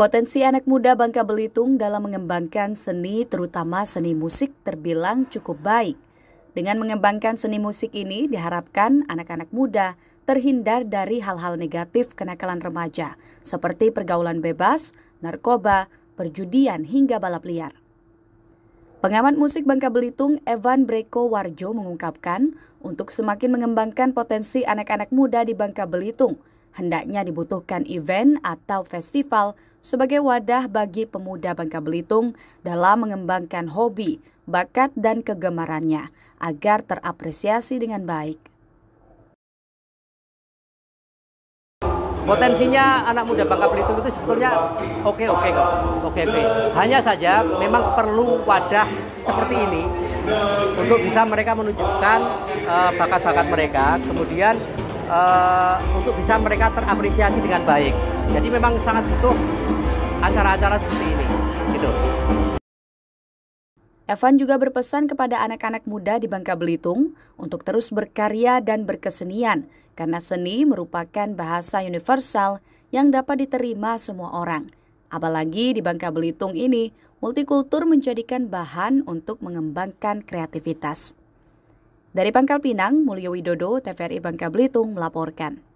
Potensi anak muda Bangka Belitung dalam mengembangkan seni, terutama seni musik, terbilang cukup baik. Dengan mengembangkan seni musik ini, diharapkan anak-anak muda terhindar dari hal-hal negatif kenakalan remaja, seperti pergaulan bebas, narkoba, perjudian, hingga balap liar. Pengamat musik Bangka Belitung, Evan Breko Warjo mengungkapkan, untuk semakin mengembangkan potensi anak-anak muda di Bangka Belitung – hendaknya dibutuhkan event atau festival sebagai wadah bagi pemuda Bangka Belitung dalam mengembangkan hobi, bakat, dan kegemarannya agar terapresiasi dengan baik. Potensinya anak muda Bangka Belitung itu sebetulnya oke-oke kok, oke-oke. Hanya saja memang perlu wadah seperti ini untuk bisa mereka menunjukkan eh, bakat-bakat uh, bakat -bakat mereka, kemudian uh, untuk bisa mereka terapresiasi dengan baik. Jadi memang sangat butuh acara-acara seperti ini, gitu. Evan juga berpesan kepada anak-anak muda di Bangka Belitung untuk terus berkarya dan berkesenian, karena seni merupakan bahasa universal yang dapat diterima semua orang. Apalagi di Bangka Belitung ini, multikultur menjadikan bahan untuk mengembangkan kreativitas. Dari Pangkal Pinang, Mulyo Widodo, TVRI Bangka Belitung melaporkan.